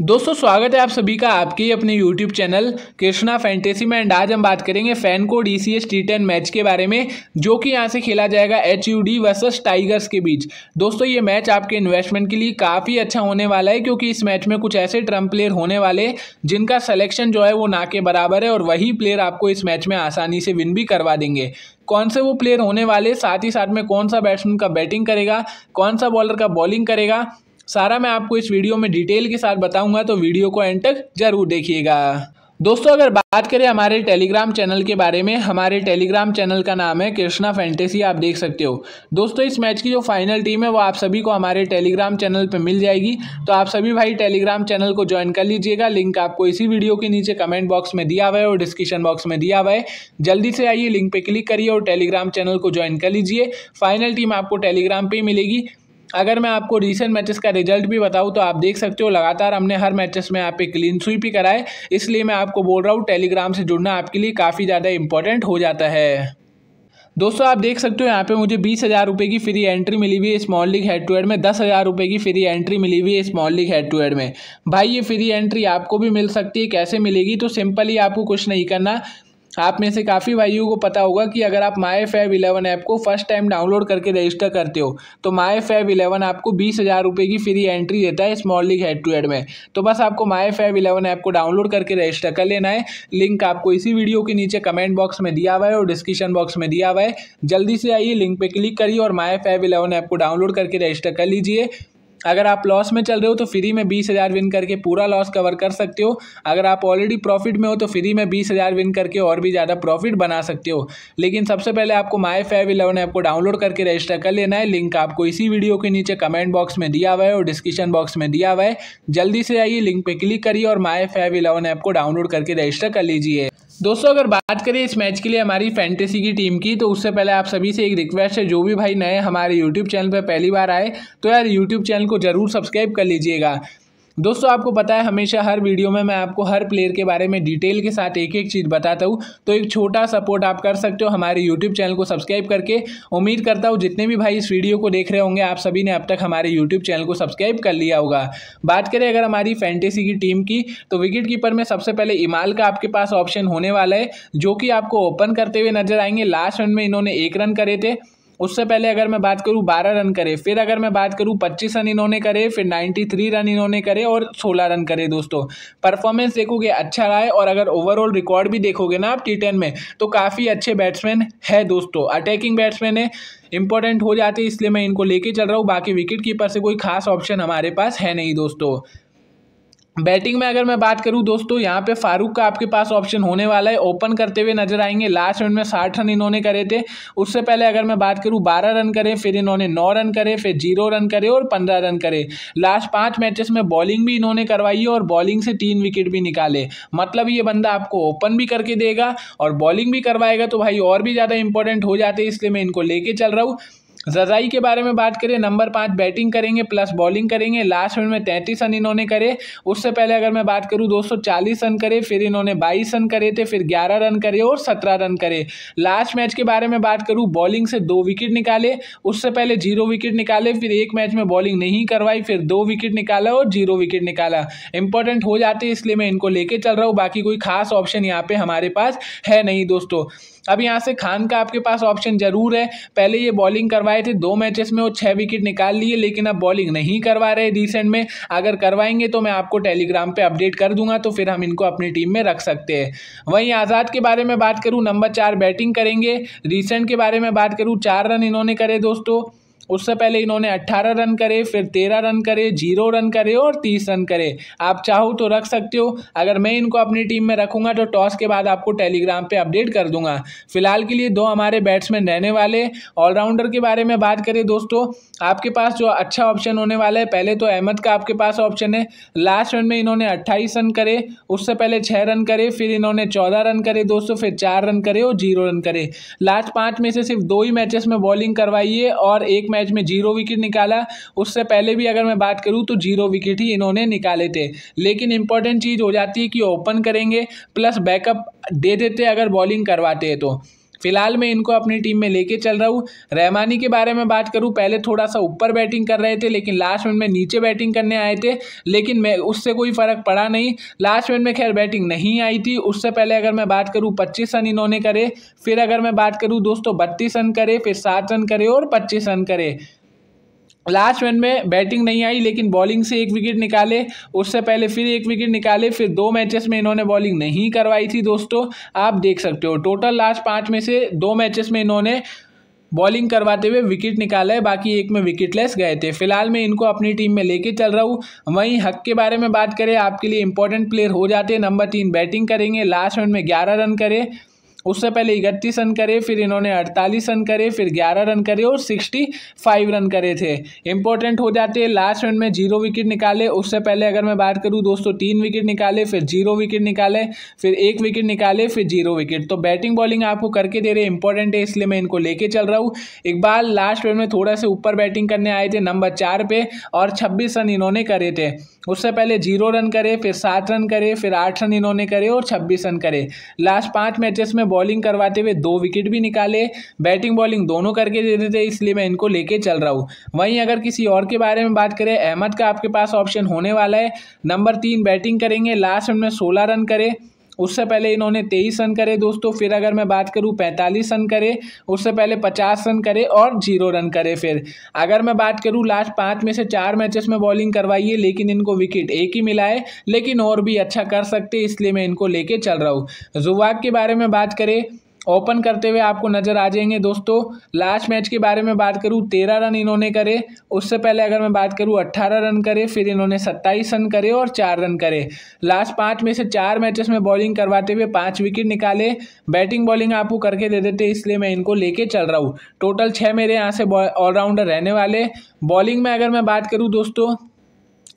दोस्तों स्वागत है आप सभी का आपके अपने YouTube चैनल कृष्णा फैंटेसी में एंड आज हम बात करेंगे FanCode E C S T ten match के बारे में जो कि यहां से खेला जाएगा H U D versus Tigers के बीच दोस्तों ये मैच आपके इन्वेस्टमेंट के लिए काफ़ी अच्छा होने वाला है क्योंकि इस मैच में कुछ ऐसे ट्रम्प प्लेयर होने वाले जिनका सलेक्शन जो है वो ना के बराबर है और वही प्लेयर आपको इस मैच में आसानी से विन भी करवा देंगे कौन से वो प्लेयर होने वाले साथ ही साथ में कौन सा बैट्समैन का बैटिंग करेगा कौन सा बॉलर का बॉलिंग करेगा सारा मैं आपको इस वीडियो में डिटेल के साथ बताऊंगा तो वीडियो को एंड तक जरूर देखिएगा दोस्तों अगर बात करें हमारे टेलीग्राम चैनल के बारे में हमारे टेलीग्राम चैनल का नाम है कृष्णा फैंटेसी आप देख सकते हो दोस्तों इस मैच की जो फाइनल टीम है वो आप सभी को हमारे टेलीग्राम चैनल पर मिल जाएगी तो आप सभी भाई टेलीग्राम चैनल को ज्वाइन कर लीजिएगा लिंक आपको इसी वीडियो के नीचे कमेंट बॉक्स में दिया हुआ है और डिस्क्रिप्शन बॉक्स में दिया हुआ है जल्दी से आइए लिंक पर क्लिक करिए और टेलीग्राम चैनल को ज्वाइन कर लीजिए फाइनल टीम आपको टेलीग्राम पर मिलेगी अगर मैं आपको रिसेंट मैचेस का रिजल्ट भी बताऊँ तो आप देख सकते हो लगातार हमने हर मैचेस में यहाँ पे क्लीन स्वीप ही कराए इसलिए मैं आपको बोल रहा हूँ टेलीग्राम से जुड़ना आपके लिए काफ़ी ज़्यादा इंपॉर्टेंट हो जाता है दोस्तों आप देख सकते हो यहाँ पे मुझे बीस हज़ार रुपये की फ्री एंट्री मिली हुई है small league head to head में दस हज़ार रुपये की फ्री एंट्री मिली हुई है small league head to head में भाई ये फ्री एंट्री आपको भी मिल सकती है कैसे मिलेगी तो सिंपली आपको कुछ नहीं करना आप में से काफ़ी भाइयों को पता होगा कि अगर आप माई फैब इलेवन ऐप को फर्स्ट टाइम डाउनलोड करके रजिस्टर करते हो तो माई फैब इलेवन आपको बीस हज़ार रुपये की फ्री एंट्री देता है small league head to head में तो बस आपको माई फैब इलेवन ऐप को डाउनलोड करके रजिस्टर कर लेना है लिंक आपको इसी वीडियो के नीचे कमेंट बॉक्स में दिया हुआ है और डिस्क्रिप्शन बॉक्स में दिया हुआ है जल्दी से आइए लिंक पर क्लिक करिए और माई फैब इलेवन ऐप को डाउनलोड करके रजिस्टर कर लीजिए अगर आप लॉस में चल रहे हो तो फ्री में बीस हज़ार विन करके पूरा लॉस कवर कर सकते हो अगर आप ऑलरेडी प्रॉफिट में हो तो फ्री में बीस हज़ार विन करके और भी ज़्यादा प्रॉफिट बना सकते हो लेकिन सबसे पहले आपको माई फाइव इलेवन ऐप को डाउनलोड करके रजिस्टर कर लेना है लिंक आपको इसी वीडियो के नीचे कमेंट बॉक्स में दिया हुआ है और डिस्क्रिप्शन बॉक्स में दिया हुआ है जल्दी से आइए लिंक पर क्लिक करिए और माई फाइव इलेवन ऐप को डाउनलोड करके रजिस्टर कर लीजिए दोस्तों अगर बात करें इस मैच के लिए हमारी फैंटेसी की टीम की तो उससे पहले आप सभी से एक रिक्वेस्ट है जो भी भाई नए हमारे यूट्यूब चैनल पर पहली बार आए तो यार यूट्यूब चैनल को जरूर सब्सक्राइब कर लीजिएगा दोस्तों आपको पता है हमेशा हर वीडियो में मैं आपको हर प्लेयर के बारे में डिटेल के साथ एक एक चीज़ बताता हूँ तो एक छोटा सपोर्ट आप कर सकते हो हमारे यूट्यूब चैनल को सब्सक्राइब करके उम्मीद करता हूँ जितने भी भाई इस वीडियो को देख रहे होंगे आप सभी ने अब तक हमारे यूट्यूब चैनल को सब्सक्राइब कर लिया होगा बात करें अगर हमारी फैंटेसी की टीम की तो विकेट कीपर में सबसे पहले इमाल का आपके पास ऑप्शन होने वाला है जो कि आपको ओपन करते हुए नजर आएंगे लास्ट रन में इन्होंने एक रन करे थे उससे पहले अगर मैं बात करूँ बारह रन करे फिर अगर मैं बात करूँ पच्चीस रन इन्होंने करे फिर नाइन्टी थ्री रन इन्होंने करे और सोलह रन करे दोस्तों परफॉर्मेंस देखोगे अच्छा रहा है और अगर ओवरऑल रिकॉर्ड भी देखोगे ना आप टी टेन में तो काफ़ी अच्छे बैट्समैन है दोस्तों अटैकिंग बैट्समैन है इंपॉर्टेंट हो जाते हैं इसलिए मैं इनको लेके चल रहा हूँ बाकी विकेट कीपर से कोई खास ऑप्शन हमारे पास है नहीं दोस्तों बैटिंग में अगर मैं बात करूं दोस्तों यहाँ पे फारूक का आपके पास ऑप्शन होने वाला है ओपन करते हुए नजर आएंगे लास्ट मिनट में साठ रन इन्होंने करे थे उससे पहले अगर मैं बात करूं बारह रन करे फिर इन्होंने नौ रन करे फिर जीरो रन करे और पंद्रह रन करे लास्ट पाँच मैचेस में बॉलिंग भी इन्होंने करवाई है और बॉलिंग से तीन विकेट भी निकाले मतलब ये बंदा आपको ओपन भी करके देगा और बॉलिंग भी करवाएगा तो भाई और भी ज़्यादा इंपॉर्टेंट हो जाते हैं इसलिए मैं इनको लेके चल रहा हूँ रजाई के बारे में बात करें नंबर पाँच बैटिंग करेंगे प्लस बॉलिंग करेंगे लास्ट मिनट में तैंतीस रन इन्होंने करे उससे पहले अगर मैं बात करूँ दो रन करे फिर इन्होंने बाईस रन करे थे फिर ग्यारह रन करे और सत्रह रन करे लास्ट मैच के बारे में बात करूँ बॉलिंग से दो विकेट निकाले उससे पहले जीरो विकेट निकाले फिर एक मैच में बॉलिंग नहीं करवाई फिर दो विकेट निकाला और जीरो विकेट निकाला इंपॉर्टेंट हो जाते इसलिए मैं इनको लेके चल रहा हूँ बाकी कोई खास ऑप्शन यहाँ पे हमारे पास है नहीं दोस्तों अब यहाँ से खान का आपके पास ऑप्शन ज़रूर है पहले ये बॉलिंग करवाए थे दो मैचेस में वो छः विकेट निकाल लिए लेकिन अब बॉलिंग नहीं करवा रहे रिसेंट में अगर करवाएंगे तो मैं आपको टेलीग्राम पर अपडेट कर दूंगा तो फिर हम इनको अपनी टीम में रख सकते हैं वहीं आज़ाद के बारे में बात करूँ नंबर चार बैटिंग करेंगे रिसेंट के बारे में बात करूँ चार रन इन्होंने करे दोस्तों उससे पहले इन्होंने 18 रन करे फिर 13 रन करे जीरो रन करे और 30 रन करे आप चाहो तो रख सकते हो अगर मैं इनको अपनी टीम में रखूंगा तो टॉस के बाद आपको टेलीग्राम पर अपडेट कर दूंगा फिलहाल के लिए दो हमारे बैट्समैन रहने वाले ऑलराउंडर के बारे में बात करें दोस्तों आपके पास जो अच्छा ऑप्शन होने वाला है पहले तो अहमद का आपके पास ऑप्शन है लास्ट रन में इन्होंने अट्ठाईस रन करे उससे पहले छः रन करे फिर इन्होंने चौदह रन करे दोस्तों फिर चार रन करे और जीरो रन करे लास्ट पाँच में से सिर्फ दो ही मैचेस में बॉलिंग करवाइए और एक मैच मैच में जीरो विकेट निकाला उससे पहले भी अगर मैं बात करूँ तो जीरो विकेट ही इन्होंने निकाले थे लेकिन इंपॉर्टेंट चीज़ हो जाती है कि ओपन करेंगे प्लस बैकअप दे देते अगर बॉलिंग करवाते हैं तो फिलहाल मैं इनको अपनी टीम में लेके चल रहा हूँ रहमानी के बारे में बात करूँ पहले थोड़ा सा ऊपर बैटिंग कर रहे थे लेकिन लास्ट मिनट में नीचे बैटिंग करने आए थे लेकिन मैं उससे कोई फ़र्क पड़ा नहीं लास्ट मिनट में खैर बैटिंग नहीं आई थी उससे पहले अगर मैं बात करूँ पच्चीस रन इन्होंने करे फिर अगर मैं बात करूँ दोस्तों बत्तीस रन करे फिर सात रन करे और पच्चीस रन करे लास्ट वन में बैटिंग नहीं आई लेकिन बॉलिंग से एक विकेट निकाले उससे पहले फिर एक विकेट निकाले फिर दो मैचेस में इन्होंने बॉलिंग नहीं करवाई थी दोस्तों आप देख सकते हो टोटल लास्ट पाँच में से दो मैचेस में इन्होंने बॉलिंग करवाते हुए विकेट निकाला है बाकी एक में विकेटलेस गए थे फिलहाल मैं इनको अपनी टीम में लेके चल रहा हूँ वहीं हक के बारे में बात करें आपके लिए इंपॉर्टेंट प्लेयर हो जाते हैं नंबर तीन बैटिंग करेंगे लास्ट ओवर में ग्यारह रन करें उससे पहले इकतीस रन करे फिर इन्होंने अड़तालीस रन करे फिर ग्यारह रन करे और सिक्सटी फाइव रन करे थे इंपॉर्टेंट हो जाते हैं लास्ट रन में जीरो विकेट निकाले उससे पहले अगर मैं बात करूँ दोस्तों तीन विकेट निकाले फिर जीरो विकेट निकाले फिर एक विकेट निकाले फिर जीरो विकेट तो बैटिंग बॉलिंग आपको करके दे रहे इंपॉर्टेंट है इसलिए मैं इनको लेके चल रहा हूँ इकबाल लास्ट रन में थोड़ा से ऊपर बैटिंग करने आए थे नंबर चार पे और छब्बीस रन इन्होंने करे थे उससे पहले जीरो रन करे फिर सात रन करे फिर आठ रन इन्होंने करे और छब्बीस रन करे लास्ट पाँच मैचेस में बॉलिंग करवाते हुए दो विकेट भी निकाले बैटिंग बॉलिंग दोनों करके देते थे इसलिए मैं इनको लेके चल रहा हूँ वहीं अगर किसी और के बारे में बात करें अहमद का आपके पास ऑप्शन होने वाला है नंबर तीन बैटिंग करेंगे लास्ट में सोलह रन करे उससे पहले इन्होंने तेईस रन करे दोस्तों फिर अगर मैं बात करूँ पैंतालीस रन करे उससे पहले पचास रन करे और जीरो रन करे फिर अगर मैं बात करूँ लास्ट पाँच में से चार मैचेस में बॉलिंग करवाई है लेकिन इनको विकेट एक ही मिला है लेकिन और भी अच्छा कर सकते इसलिए मैं इनको लेके चल रहा हूँ जुवाक के बारे में बात करें ओपन करते हुए आपको नज़र आ जाएंगे दोस्तों लास्ट मैच के बारे में बात करूँ तेरह रन इन्होंने करे उससे पहले अगर मैं बात करूँ अट्ठारह रन करे फिर इन्होंने सत्ताईस रन करे और चार रन करे लास्ट पाँच में से चार मैचेस में बॉलिंग करवाते हुए पाँच विकेट निकाले बैटिंग बॉलिंग आपको करके दे देते इसलिए मैं इनको लेके चल रहा हूँ टोटल छः मेरे यहाँ से ऑलराउंडर रहने वाले बॉलिंग में अगर मैं बात करूँ दोस्तों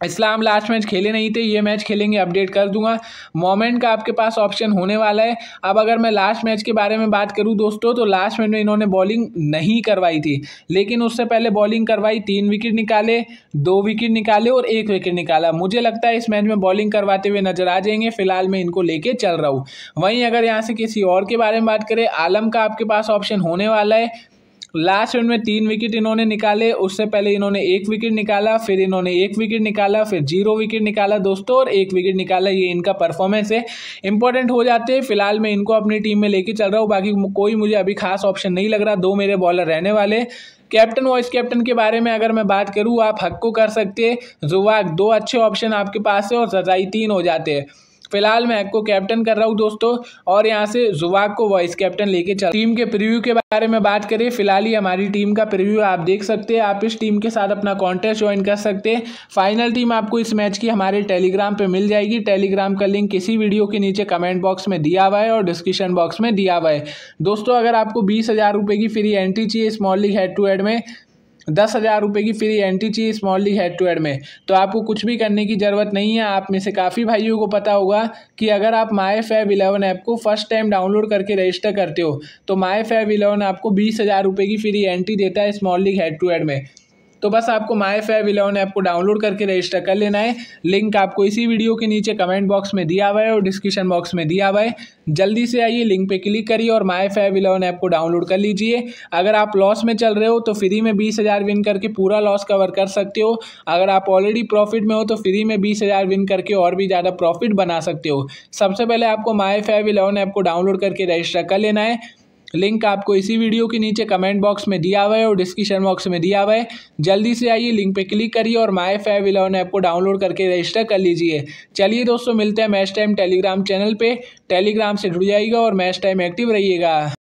इस्लाम लास्ट मैच खेले नहीं थे ये मैच खेलेंगे अपडेट कर दूंगा मोमेंट का आपके पास ऑप्शन होने वाला है अब अगर मैं लास्ट मैच के बारे में बात करूं दोस्तों तो लास्ट मैच में इन्होंने बॉलिंग नहीं करवाई थी लेकिन उससे पहले बॉलिंग करवाई तीन विकेट निकाले दो विकेट निकाले और एक विकेट निकाला मुझे लगता है इस मैच में बॉलिंग करवाते हुए नजर आ जाएंगे फिलहाल मैं इनको लेके चल रहा हूँ वहीं अगर यहाँ से किसी और के बारे में बात करें आलम का आपके पास ऑप्शन होने वाला है लास्ट रन में तीन विकेट इन्होंने निकाले उससे पहले इन्होंने एक विकेट निकाला फिर इन्होंने एक विकेट निकाला फिर जीरो विकेट निकाला दोस्तों और एक विकेट निकाला ये इनका परफॉर्मेंस है इंपॉर्टेंट हो जाते हैं फिलहाल मैं इनको अपनी टीम में लेके चल रहा हूँ बाकी कोई मुझे अभी खास ऑप्शन नहीं लग रहा दो मेरे बॉलर रहने वाले कैप्टन वाइस कैप्टन के बारे में अगर मैं बात करूँ आप हक को कर सकते जुवाक दो अच्छे ऑप्शन आपके पास है और सजाई तीन हो जाते हैं फिलहाल मैं को कैप्टन कर रहा हूँ दोस्तों और यहाँ से जुवाक को वाइस कैप्टन लेके चल टीम के प्रीव्यू के बारे में बात करें फिलहाल ही हमारी टीम का प्रीव्यू आप देख सकते हैं आप इस टीम के साथ अपना कॉन्टेस्ट ज्वाइन कर सकते हैं फाइनल टीम आपको इस मैच की हमारे टेलीग्राम पर मिल जाएगी टेलीग्राम का लिंक किसी वीडियो के नीचे कमेंट बॉक्स में दिया हुआ है और डिस्क्रिप्शन बॉक्स में दिया हुआ है दोस्तों अगर आपको बीस हज़ार रुपये की फ्री एंट्री चाहिए small league head to head में दस हज़ार रुपये की फ्री एंट्री चाहिए small league head to head में तो आपको कुछ भी करने की ज़रूरत नहीं है आप में से काफ़ी भाइयों को पता होगा कि अगर आप माई फैब इलेवन ऐप को फर्स्ट टाइम डाउनलोड करके रजिस्टर करते हो तो माई फैब इलेवन आपको बीस हज़ार रुपये की फ्री एंट्री देता है small league head to head में तो बस आपको माय फैब इलेवन ऐप को डाउनलोड करके रजिस्टर कर लेना है लिंक आपको इसी वीडियो के नीचे कमेंट बॉक्स में दिया हुआ है और डिस्क्रिप्शन बॉक्स में दिया हुआ है जल्दी से आइए लिंक पे क्लिक करिए और माय फैब इलेवन ऐप को डाउनलोड कर लीजिए अगर आप लॉस में चल रहे हो तो फ्री में बीस हज़ार विन करके पूरा लॉस कवर कर सकते हो अगर आप ऑलरेडी प्रॉफिट में हो तो फ्री में बीस हज़ार विन करके और भी ज़्यादा प्रॉफिट बना सकते हो सबसे पहले आपको माई फैब इलेवन ऐप को डाउनलोड करके रजिस्टर कर लेना है लिंक आपको इसी वीडियो के नीचे कमेंट बॉक्स में दिया हुआ है और डिस्क्रिप्शन बॉक्स में दिया हुआ है जल्दी से आइए लिंक पर क्लिक करिए और माई फाइव इलेवन ऐप को डाउनलोड करके रजिस्टर कर लीजिए चलिए दोस्तों मिलते हैं मैच टाइम टेलीग्राम चैनल पर टेलीग्राम से जुड़ जाइएगा और मैच टाइम एक्टिव रहिएगा